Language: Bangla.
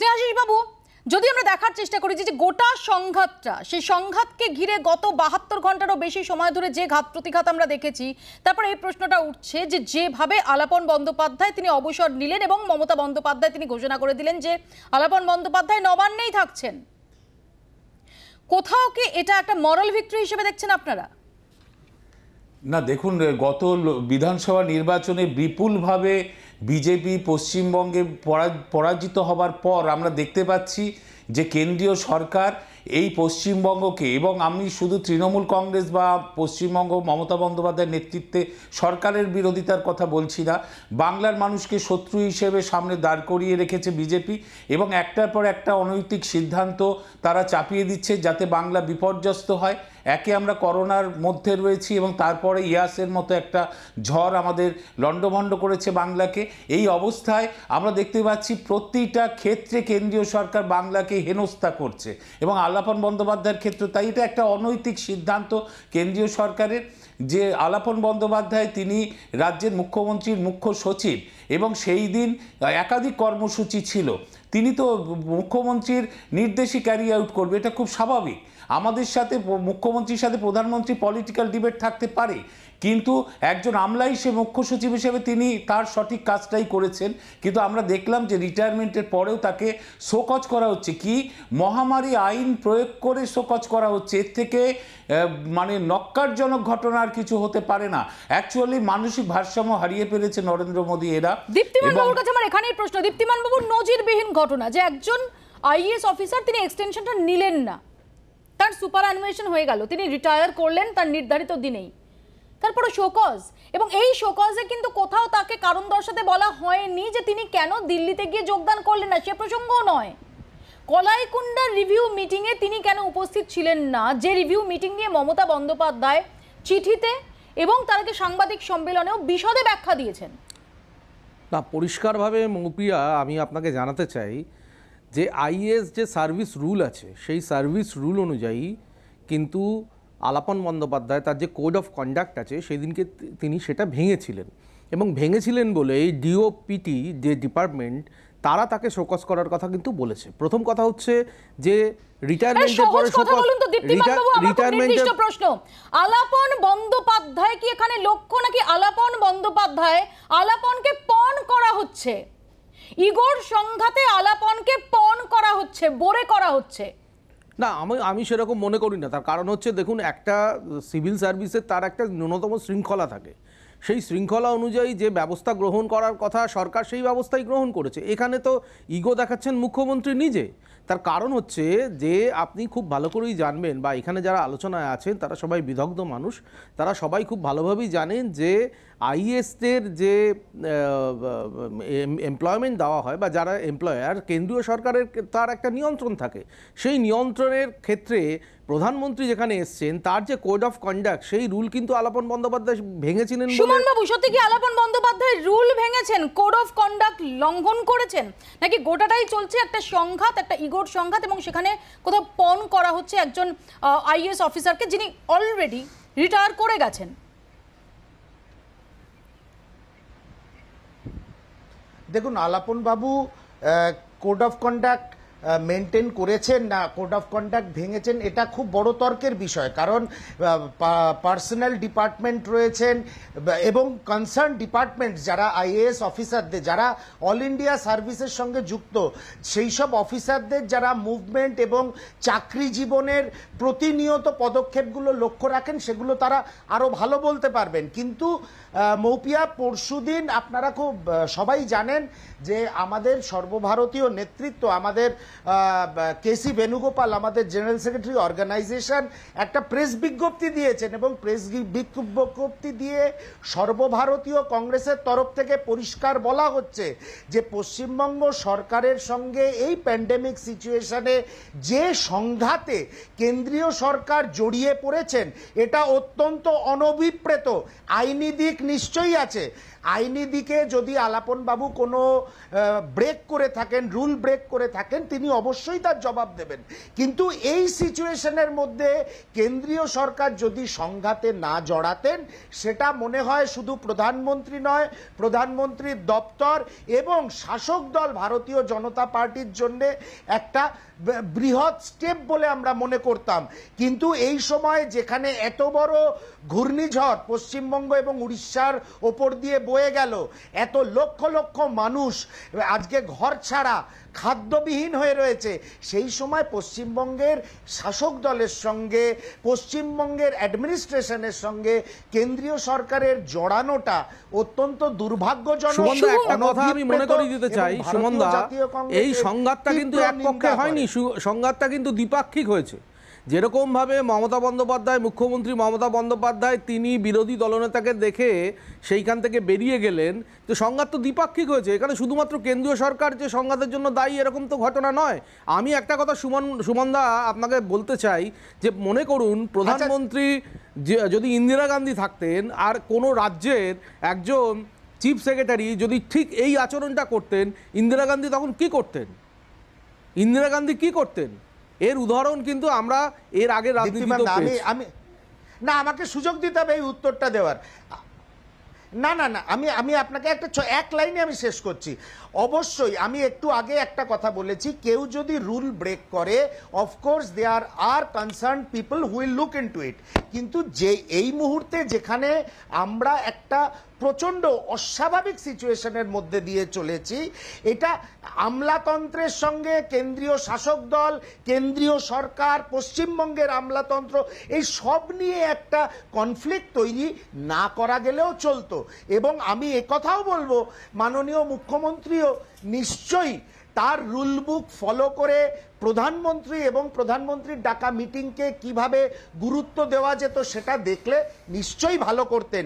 স্নেহাশিস বাবু যদি আমরা দেখার চেষ্টা করি যে গোটা সংঘাতটা সেই সংঘাতকে ঘিরে গত বাহাত্তর ঘন্টারও বেশি সময় ধরে যে ঘাত প্রতিঘাত আমরা দেখেছি তারপর এই প্রশ্নটা উঠছে যে যেভাবে আলাপন বন্দ্যোপাধ্যায় তিনি অবসর নিলেন এবং মমতা বন্দ্যোপাধ্যায় তিনি ঘোষণা করে দিলেন যে আলাপন বন্দ্যোপাধ্যায় নবান্নেই থাকছেন কোথাও কি এটা একটা মরাল ভিক্টরি হিসেবে দেখছেন আপনারা না দেখুন গত বিধানসভা নির্বাচনে বিপুলভাবে বিজেপি পশ্চিমবঙ্গে পরাজিত হবার পর আমরা দেখতে পাচ্ছি যে কেন্দ্রীয় সরকার এই পশ্চিমবঙ্গকে এবং আমি শুধু তৃণমূল কংগ্রেস বা পশ্চিমবঙ্গ মমতা বন্দ্যোপাধ্যায়ের নেতৃত্বে সরকারের বিরোধিতার কথা বলছি না বাংলার মানুষকে শত্রু হিসেবে সামনে দাঁড় করিয়ে রেখেছে বিজেপি এবং একটার পর একটা অনৈতিক সিদ্ধান্ত তারা চাপিয়ে দিচ্ছে যাতে বাংলা বিপর্যস্ত হয় একে আমরা করোনার মধ্যে রয়েছি এবং তারপরে ইয়াসের মতো একটা ঝড় আমাদের লণ্ডভণ্ড করেছে বাংলাকে এই অবস্থায় আমরা দেখতে পাচ্ছি প্রতিটা ক্ষেত্রে কেন্দ্রীয় সরকার বাংলাকে হেনস্থা করছে এবং আলাপন বন্দ্যোপাধ্যায়ের ক্ষেত্রে তাই এটা একটা অনৈতিক সিদ্ধান্ত কেন্দ্রীয় সরকারের যে আলাপন বন্দ্যোপাধ্যায় তিনি রাজ্যের মুখ্যমন্ত্রীর মুখ্য সচিব এবং সেই দিন একাধিক কর্মসূচি ছিল তিনি তো মুখ্যমন্ত্রীর নির্দেশই ক্যারি আউট করবে এটা খুব স্বাভাবিক আমাদের সাথে মুখ্যমন্ত্রীর সাথে প্রধানমন্ত্রী পলিটিক্যাল ডিবেট থাকতে পারে কিন্তু একজন আমলাই সে মুখ্য সচিব হিসেবে তিনি তার সঠিক কাজটাই করেছেন কিন্তু আমরা দেখলাম যে রিটায়ারমেন্টের পরেও তাকে শোকজ করা হচ্ছে কি মহামারী আইন প্রয়োগ করে শোকজ করা হচ্ছে এর থেকে মানে নক্কারজনক ঘটনা আর কিছু হতে পারে না অ্যাকচুয়ালি মানসিক ভারসাম্য হারিয়ে ফেলেছে নরেন্দ্র মোদী এরা দীপ্তিমান বাবুর কাছে আমার এখানেই প্রশ্ন দীপ্তিমান বাবুর নজিরবিহীন ঘটনা যে একজন আইএস অফিসার তিনি এক্সটেনশনটা নিলেন না তার সুপার অ্যানিমেশন হয়ে গেল তিনি রিটায়ার করলেন তার নির্ধারিত দিনেই তারপরে শোকজ এবং এই শোকজে কিন্তু কোথাও তাকে কারণ দর্শাতে বলা হয়নি যে তিনি কেন দিল্লিতে গিয়ে যোগদান করলেন না সে প্রসঙ্গও নয় কলাইকুণ্ডার রিভিউ মিটিংয়ে তিনি কেন উপস্থিত ছিলেন না যে রিভিউ মিটিং নিয়ে মমতা বন্দ্যোপাধ্যায় চিঠিতে এবং তারকে সাংবাদিক সম্মেলনেও বিশদে ব্যাখ্যা দিয়েছেন না পরিষ্কারভাবে মৌপিয়া আমি আপনাকে জানাতে চাই যে আইএস যে সার্ভিস রুল আছে সেই সার্ভিস রুল অনুযায়ী কিন্তু আলাপন বন্দ্যোপাধ্যায় তার যে কোড অফ কন্ডাক্ট আছে সেদিনকে তিনি সেটা ভেঙেছিলেন এবং ভেঙেছিলেন বলে এই ডিওপিটি যে ডিপার্টমেন্ট তারা তাকে শোকস করার কথা কিন্তু বলেছে প্রথম কথা হচ্ছে যে রিটায়ারমেন্টের পরে শোকস নির্দিষ্ট প্রশ্ন আলাপন বন্দ্যোপাধ্যায় কি এখানে লক্ষ্য নাকি আলাপন বন্দ্যোপাধ্যায় আলাপনকে পণ করা হচ্ছে ইগোর সংঘাতে আলাপনকে পণ করা হচ্ছে বোরে করা হচ্ছে না আমি আমি সেরকম মনে করি না তার কারণ হচ্ছে দেখুন একটা সিভিল সার্ভিসের তার একটা ন্যূনতম শৃঙ্খলা থাকে সেই শৃঙ্খলা অনুযায়ী যে ব্যবস্থা গ্রহণ করার কথা সরকার সেই ব্যবস্থাই গ্রহণ করেছে এখানে তো ইগো দেখাচ্ছেন মুখ্যমন্ত্রী নিজে তার কারণ হচ্ছে যে আপনি খুব ভালো করেই জানবেন বা এখানে যারা আলোচনায় আছেন তারা সবাই বিদগ্ধ মানুষ তারা সবাই খুব ভালোভাবেই জানেন যে আইএসদের যে এমপ্লয়মেন্ট দেওয়া হয় বা যারা এমপ্লয়ার কেন্দ্রীয় সরকারের তার একটা নিয়ন্ত্রণ থাকে সেই নিয়ন্ত্রণের ক্ষেত্রে প্রধানমন্ত্রী যেখানে এসছেন তার যে কোড অফ কন্ডাক্ট সেই রুল কিন্তু আলাপন বন্দ্যোপাধ্যায় ভেঙেছিলেন সুমন বাবু সত্যি কি আলাপন বন্দ্যোপাধ্যায় রুল ভেঙেছেন কোড অফ কন্ডাক্ট লঙ্ঘন করেছেন নাকি গোটাটাই চলছে একটা সংঘাত একটা ইগোর সংঘাত এবং সেখানে কোথাও পণ করা হচ্ছে একজন আইএস অফিসারকে যিনি অলরেডি রিটায়ার করে গেছেন দেখুন আলাপন বাবু কোড অফ কন্ডাক্ট মেনটেন করেছেন না কোড অফ কন্ডাক্ট ভেঙেছেন এটা খুব বড় তর্কের বিষয় কারণ পার্সোনাল ডিপার্টমেন্ট রয়েছেন এবং কনসার্ন ডিপার্টমেন্ট যারা আইএএস অফিসারদের যারা অল ইন্ডিয়া সার্ভিসের সঙ্গে যুক্ত সেই সব অফিসারদের যারা মুভমেন্ট এবং চাকরি জীবনের প্রতিনিয়ত পদক্ষেপগুলো লক্ষ্য রাখেন সেগুলো তারা আরও ভালো বলতে পারবেন কিন্তু মৌপিয়া পরশুদিন আপনারা খুব সবাই জানেন যে আমাদের সর্বভারতীয় নেতৃত্ব আমাদের কে সি বেণুগোপাল আমাদের জেনারেল সেক্রেটারি অর্গানাইজেশন একটা প্রেস বিজ্ঞপ্তি দিয়েছেন এবং প্রেস বিজ্ঞপ্তি দিয়ে সর্বভারতীয় কংগ্রেসের তরফ থেকে পরিষ্কার বলা হচ্ছে যে পশ্চিমবঙ্গ সরকারের সঙ্গে এই প্যান্ডেমিক সিচুয়েশনে যে সংঘাতে কেন্দ্রীয় সরকার জড়িয়ে পড়েছেন এটা অত্যন্ত অনভিপ্রেত আইনি দিক নিশ্চয়ই আছে আইনি দিকে যদি আলাপনবাবু কোনো ব্রেক করে থাকেন রুল ব্রেক করে থাকেন তিনি অবশ্যই তার জবাব দেবেন কিন্তু এই সিচুয়েশনের মধ্যে কেন্দ্রীয় সরকার যদি সংঘাতে না জড়াতেন সেটা মনে হয় শুধু প্রধানমন্ত্রী নয় প্রধানমন্ত্রীর দপ্তর এবং শাসক দল ভারতীয় জনতা পার্টির জন্যে একটা বৃহৎ স্টেপ বলে আমরা মনে করতাম কিন্তু এই সময় যেখানে এত বড় ঘূর্ণিঝড় পশ্চিমবঙ্গ এবং উড়িষ্যার ওপর দিয়ে বয়ে গেল এত লক্ষ লক্ষ মানুষ আজকে ঘর ছাড়া খাদ্যবিহীন হয়ে রয়েছে সেই সময় পশ্চিমবঙ্গের শাসক দলের সঙ্গে পশ্চিমবঙ্গের অ্যাডমিনিস্ট্রেশনের সঙ্গে কেন্দ্রীয় সরকারের জড়ানোটা অত্যন্ত দুর্ভাগ্যজনক একটা কথা আমি মনে করে দিতে চাই সুমন্দা এই সংঘাতটা কিন্তু এক পক্ষে হয়নি সংঘাতটা কিন্তু দ্বিপাক্ষিক হয়েছে যেরকমভাবে মমতা বন্দ্যোপাধ্যায় মুখ্যমন্ত্রী মমতা বন্দ্যোপাধ্যায় তিনি বিরোধী দলনেতাকে দেখে সেইখান থেকে বেরিয়ে গেলেন তো সংঘাত তো দ্বিপাক্ষিক হয়েছে এখানে শুধুমাত্র কেন্দ্রীয় সরকার যে সংঘাতের জন্য দায়ী এরকম তো ঘটনা নয় আমি একটা কথা সুমন সুমনদা আপনাকে বলতে চাই যে মনে করুন প্রধানমন্ত্রী যদি ইন্দিরা গান্ধী থাকতেন আর কোনো রাজ্যের একজন চিফ সেক্রেটারি যদি ঠিক এই আচরণটা করতেন ইন্দিরা গান্ধী তখন কি করতেন ইন্দিরা গান্ধী কি করতেন এর উদাহরণ কিন্তু আমরা এর আগে আমি না আমাকে সুযোগ দিতে হবে এই উত্তরটা দেওয়ার না না না আমি আমি আপনাকে একটা এক লাইনে আমি শেষ করছি অবশ্যই আমি একটু আগে একটা কথা বলেছি কেউ যদি রুল ব্রেক করে of course they are are concern people will look into it কিন্তু যে এই মুহূর্তে যেখানে আমরা একটা প্রচণ্ড অস্বাভাবিক সিচুয়েশনের মধ্যে দিয়ে চলেছি এটা আমলাতন্ত্রের সঙ্গে কেন্দ্রীয় শাসক দল কেন্দ্রীয় সরকার পশ্চিমবঙ্গের আমলাতন্ত্র এই সব নিয়ে একটা কনফ্লিক্ট তৈরি না করা গেলেও চলতো এবং আমি কথাও বলবো মাননীয় মুখ্যমন্ত্রী মন্ত্রীও নিশ্চয়ই তার রুল ফলো করে প্রধানমন্ত্রী এবং প্রধানমন্ত্রীর ডাকা মিটিংকে কিভাবে গুরুত্ব দেওয়া যেত সেটা দেখলে নিশ্চয়ই ভালো করতেন